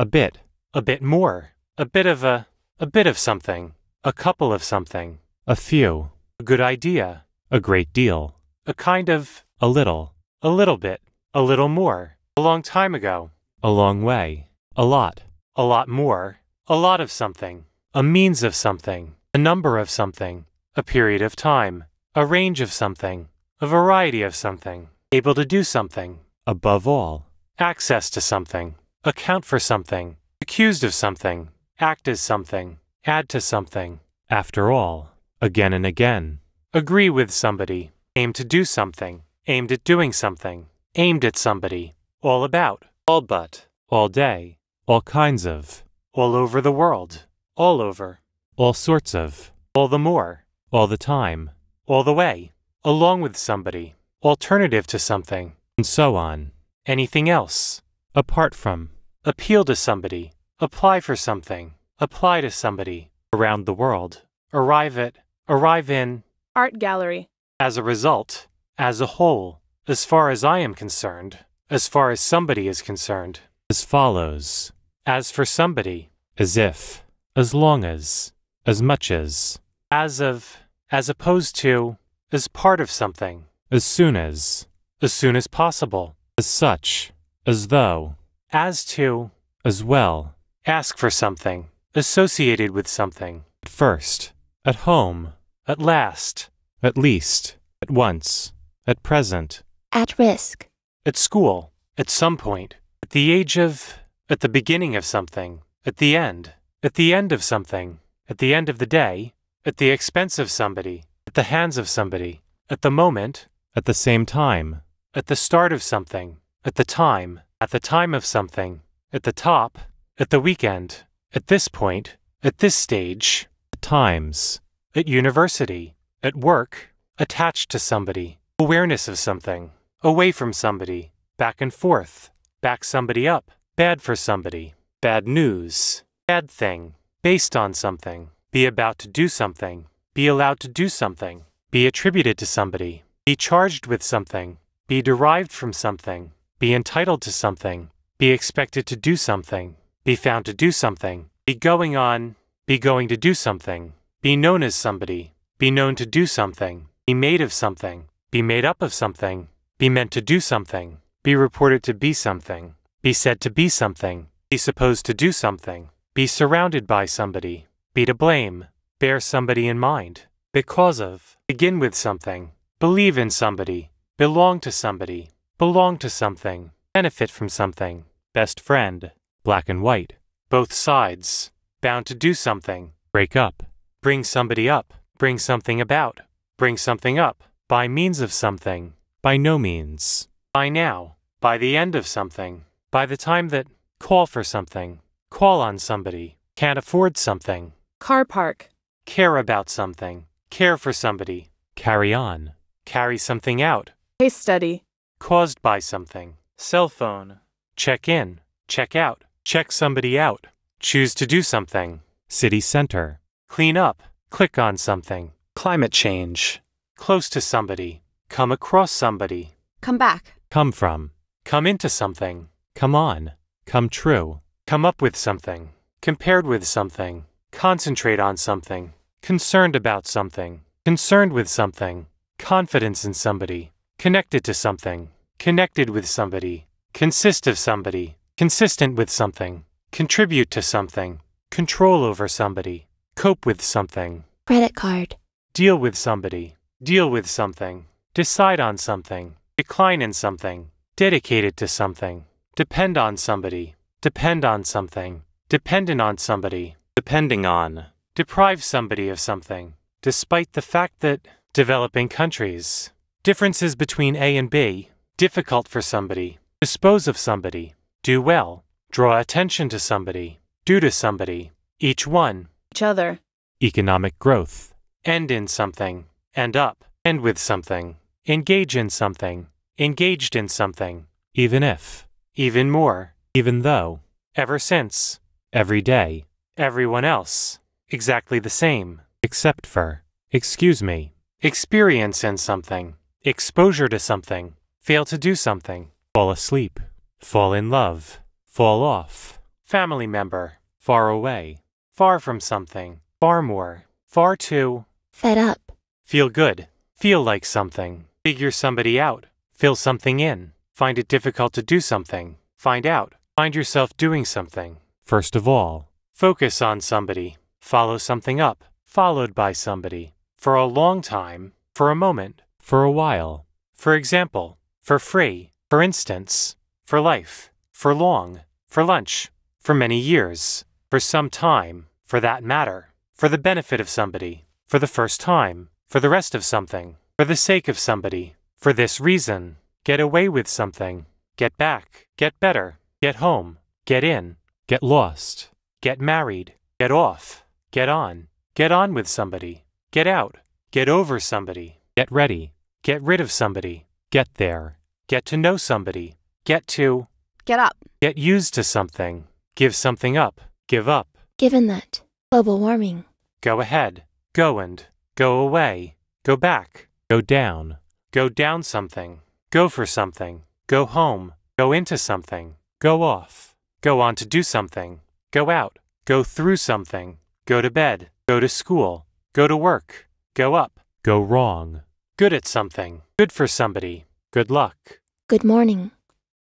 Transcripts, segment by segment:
A bit. A bit more. A bit of a. A bit of something. A couple of something. A few. A good idea. A great deal. A kind of. A little. A little bit. A little more. A long time ago. A long way. A lot. A lot more. A lot of something. A means of something. A number of something. A period of time. A range of something. A variety of something. Able to do something. Above all. Access to something account for something, accused of something, act as something, add to something, after all, again and again, agree with somebody, aim to do something, aimed at doing something, aimed at somebody, all about, all but, all day, all kinds of, all over the world, all over, all sorts of, all the more, all the time, all the way, along with somebody, alternative to something, and so on. Anything else? apart from, appeal to somebody, apply for something, apply to somebody, around the world, arrive at, arrive in, art gallery. As a result, as a whole, as far as I am concerned, as far as somebody is concerned, as follows, as for somebody, as if, as long as, as much as, as of, as opposed to, as part of something, as soon as, as soon as possible, as such as though, as to, as well, ask for something, associated with something, at first, at home, at last, at least, at once, at present, at risk, at school, at some point, at the age of, at the beginning of something, at the end, at the end of something, at the end of the day, at the expense of somebody, at the hands of somebody, at the moment, at the same time, at the start of something, at the time, at the time of something, at the top, at the weekend, at this point, at this stage, at times, at university, at work, attached to somebody, awareness of something, away from somebody, back and forth, back somebody up, bad for somebody, bad news, bad thing, based on something, be about to do something, be allowed to do something, be attributed to somebody, be charged with something, be derived from something, be entitled to something, be expected to do something, be found to do something, be going on, be going to do something, be known as somebody, be known to do something, be made of something, be made up of something, be meant to do something, be reported to be something, be said to be something, be supposed to do something, be surrounded by somebody, be to blame, bear somebody in mind, because of, begin with something, believe in somebody, belong to somebody, belong to something, benefit from something, best friend, black and white, both sides, bound to do something, break up, bring somebody up, bring something about, bring something up, by means of something, by no means, by now, by the end of something, by the time that, call for something, call on somebody, can't afford something, car park, care about something, care for somebody, carry on, carry something out, case study, caused by something. Cell phone. Check in, check out, check somebody out, choose to do something. City center. Clean up, click on something. Climate change. Close to somebody, come across somebody. Come back. Come from. Come into something. Come on. Come true. Come up with something. Compared with something. Concentrate on something. Concerned about something. Concerned with something. Confidence in somebody. Connected to something. Connected with somebody. Consist of somebody. Consistent with something. Contribute to something. Control over somebody. Cope with something. Credit card. Deal with somebody. Deal with something. Decide on something. Decline in something. Dedicated to something. Depend on somebody. Depend on something. Dependent on somebody. Depending on. Deprive somebody of something. Despite the fact that developing countries Differences between A and B. Difficult for somebody. Dispose of somebody. Do well. Draw attention to somebody. Do to somebody. Each one. Each other. Economic growth. End in something. End up. End with something. Engage in something. Engaged in something. Even if. Even more. Even though. Ever since. Every day. Everyone else. Exactly the same. Except for. Excuse me. Experience in something exposure to something, fail to do something, fall asleep, fall in love, fall off, family member, far away, far from something, far more, far too, fed up, feel good, feel like something, figure somebody out, fill something in, find it difficult to do something, find out, find yourself doing something. First of all, focus on somebody, follow something up, followed by somebody, for a long time, for a moment, for a while, for example, for free, for instance, for life, for long, for lunch, for many years, for some time, for that matter, for the benefit of somebody, for the first time, for the rest of something, for the sake of somebody, for this reason, get away with something, get back, get better, get home, get in, get lost, get married, get off, get on, get on with somebody, get out, get over somebody, get ready, Get rid of somebody. Get there. Get to know somebody. Get to. Get up. Get used to something. Give something up. Give up. Given that. Global warming. Go ahead. Go and. Go away. Go back. Go down. Go down something. Go for something. Go home. Go into something. Go off. Go on to do something. Go out. Go through something. Go to bed. Go to school. Go to work. Go up. Go wrong. Good at something. Good for somebody. Good luck. Good morning.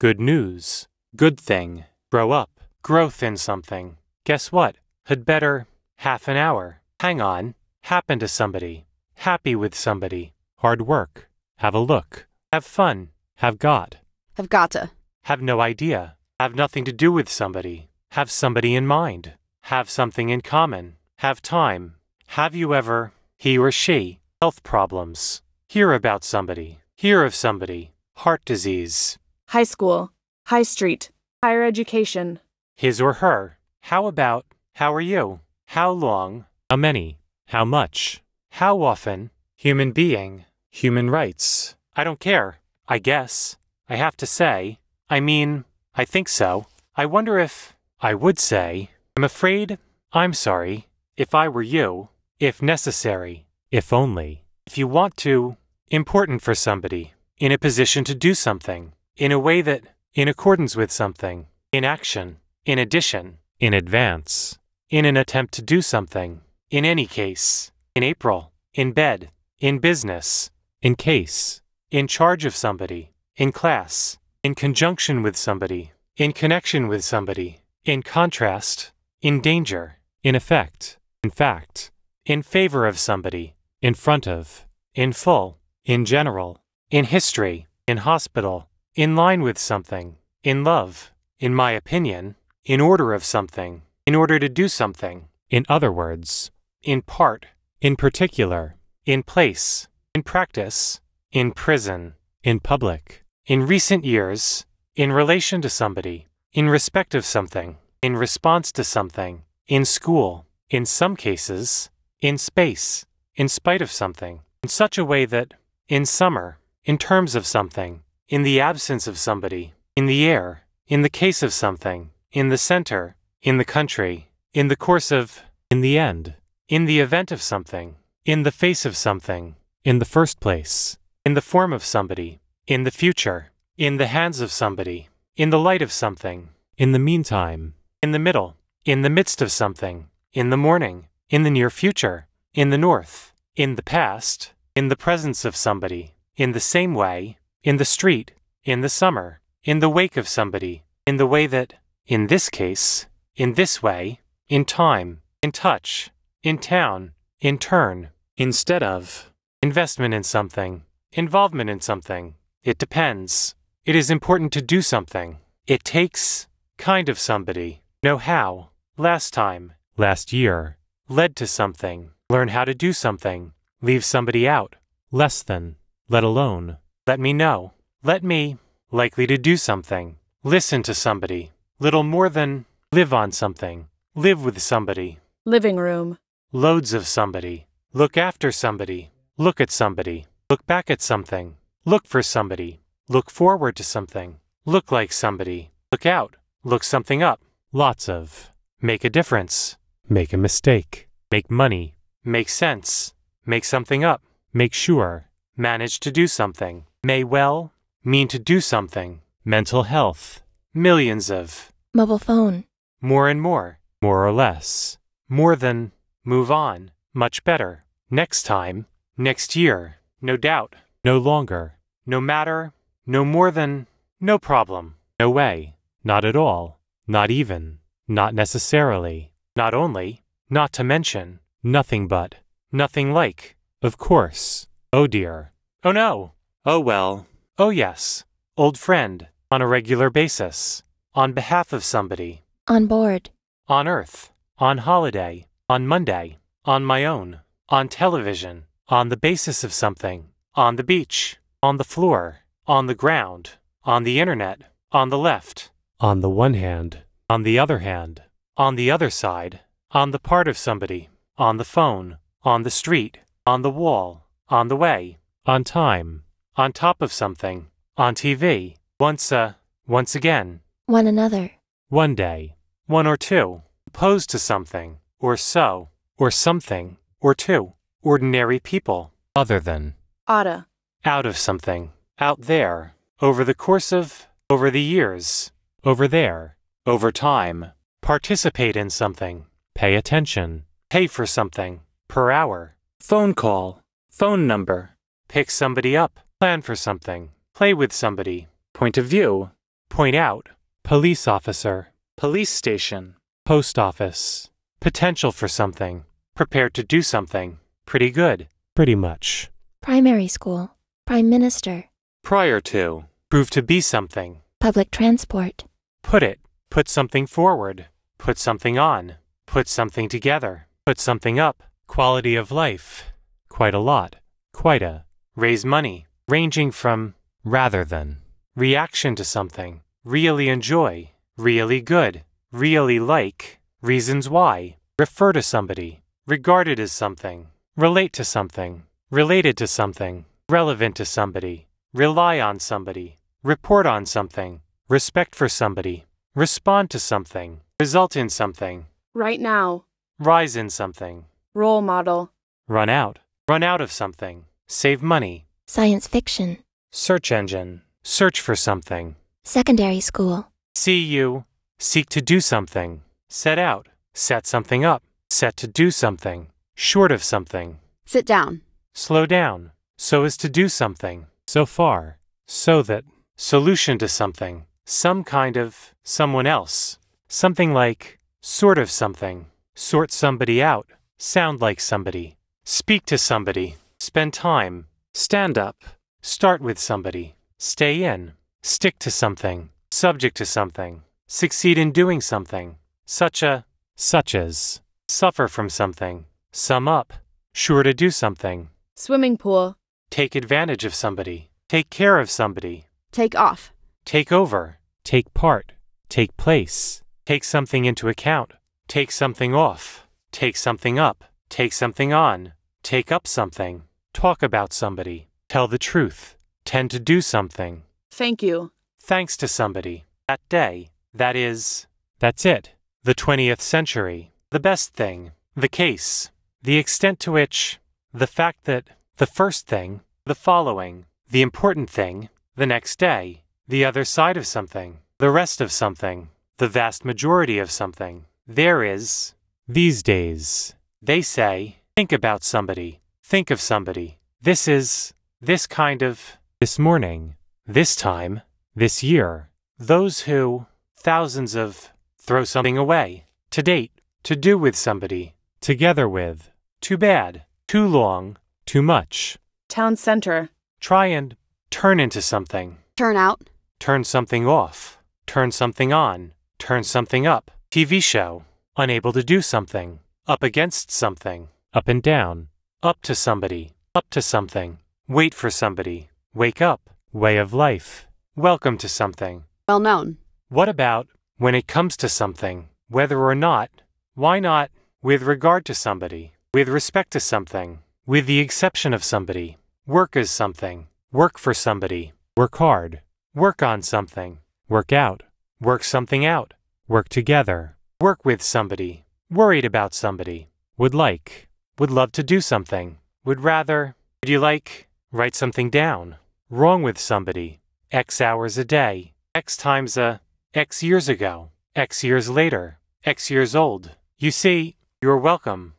Good news. Good thing. Grow up. Growth in something. Guess what? Had better. Half an hour. Hang on. Happen to somebody. Happy with somebody. Hard work. Have a look. Have fun. Have got. Have gotta. Have no idea. Have nothing to do with somebody. Have somebody in mind. Have something in common. Have time. Have you ever, he or she, health problems? Hear about somebody. Hear of somebody. Heart disease. High school. High street. Higher education. His or her. How about? How are you? How long? How many? How much? How often? Human being. Human rights. I don't care. I guess. I have to say. I mean, I think so. I wonder if. I would say. I'm afraid. I'm sorry. If I were you. If necessary. If only. If you want to important for somebody, in a position to do something, in a way that, in accordance with something, in action, in addition, in advance, in an attempt to do something, in any case, in April, in bed, in business, in case, in charge of somebody, in class, in conjunction with somebody, in connection with somebody, in contrast, in danger, in effect, in fact, in favor of somebody, in front of, in full, in general, in history, in hospital, in line with something, in love, in my opinion, in order of something, in order to do something, in other words, in part, in particular, in place, in practice, in prison, in public, in recent years, in relation to somebody, in respect of something, in response to something, in school, in some cases, in space, in spite of something, in such a way that, in summer, in terms of something, in the absence of somebody, in the air, in the case of something, in the center, in the country, in the course of, in the end, in the event of something, in the face of something, in the first place, in the form of somebody, in the future, in the hands of somebody, in the light of something, in the meantime, in the middle, in the midst of something, in the morning, in the near future, in the north, in the past, in the presence of somebody, in the same way, in the street, in the summer, in the wake of somebody, in the way that, in this case, in this way, in time, in touch, in town, in turn, instead of, investment in something, involvement in something, it depends. It is important to do something. It takes, kind of somebody, know how, last time, last year, led to something, learn how to do something, Leave somebody out, less than, let alone, let me know, let me, likely to do something, listen to somebody, little more than, live on something, live with somebody, living room, loads of somebody, look after somebody, look at somebody, look back at something, look for somebody, look forward to something, look like somebody, look out, look something up, lots of, make a difference, make a mistake, make money, make sense, make something up, make sure, manage to do something, may well, mean to do something, mental health, millions of, mobile phone, more and more, more or less, more than, move on, much better, next time, next year, no doubt, no longer, no matter, no more than, no problem, no way, not at all, not even, not necessarily, not only, not to mention, nothing but. Nothing like. Of course. Oh dear. Oh no. Oh well. Oh yes. Old friend. On a regular basis. On behalf of somebody. On board. On Earth. On holiday. On Monday. On my own. On television. On the basis of something. On the beach. On the floor. On the ground. On the internet. On the left. On the one hand. On the other hand. On the other side. On the part of somebody. On the phone on the street, on the wall, on the way, on time, on top of something, on TV, once a, uh, once again, one another, one day, one or two, opposed to something, or so, or something, or two, ordinary people, other than, Ada. out of something, out there, over the course of, over the years, over there, over time, participate in something, pay attention, pay for something per hour. Phone call, phone number, pick somebody up, plan for something, play with somebody, point of view, point out, police officer, police station, post office, potential for something, prepared to do something, pretty good, pretty much. Primary school, prime minister. Prior to, prove to be something. Public transport. Put it, put something forward, put something on, put something together, put something up quality of life, quite a lot, quite a, raise money, ranging from rather than, reaction to something, really enjoy, really good, really like, reasons why, refer to somebody, regarded as something, relate to something, related to something, relevant to somebody, rely on somebody, report on something, respect for somebody, respond to something, result in something. Right now. Rise in something. Role model. Run out. Run out of something. Save money. Science fiction. Search engine. Search for something. Secondary school. See you. Seek to do something. Set out. Set something up. Set to do something. Short of something. Sit down. Slow down. So as to do something. So far. So that. Solution to something. Some kind of. Someone else. Something like. Sort of something. Sort somebody out sound like somebody, speak to somebody, spend time, stand up, start with somebody, stay in, stick to something, subject to something, succeed in doing something, such a, such as, suffer from something, sum up, sure to do something, swimming pool, take advantage of somebody, take care of somebody, take off, take over, take part, take place, take something into account, take something off take something up, take something on, take up something, talk about somebody, tell the truth, tend to do something. Thank you. Thanks to somebody. That day, that is. That's it. The 20th century. The best thing. The case. The extent to which. The fact that. The first thing. The following. The important thing. The next day. The other side of something. The rest of something. The vast majority of something. There is. These days, they say, think about somebody, think of somebody. This is, this kind of, this morning, this time, this year. Those who, thousands of, throw something away, to date, to do with somebody, together with, too bad, too long, too much. Town center. Try and turn into something. Turn out. Turn something off. Turn something on. Turn something up. TV show unable to do something, up against something, up and down, up to somebody, up to something, wait for somebody, wake up, way of life, welcome to something. Well known. What about when it comes to something, whether or not, why not, with regard to somebody, with respect to something, with the exception of somebody, work as something, work for somebody, work hard, work on something, work out, work something out, work together, work with somebody, worried about somebody, would like, would love to do something, would rather, would you like, write something down, wrong with somebody, X hours a day, X times a, X years ago, X years later, X years old. You see, you're welcome.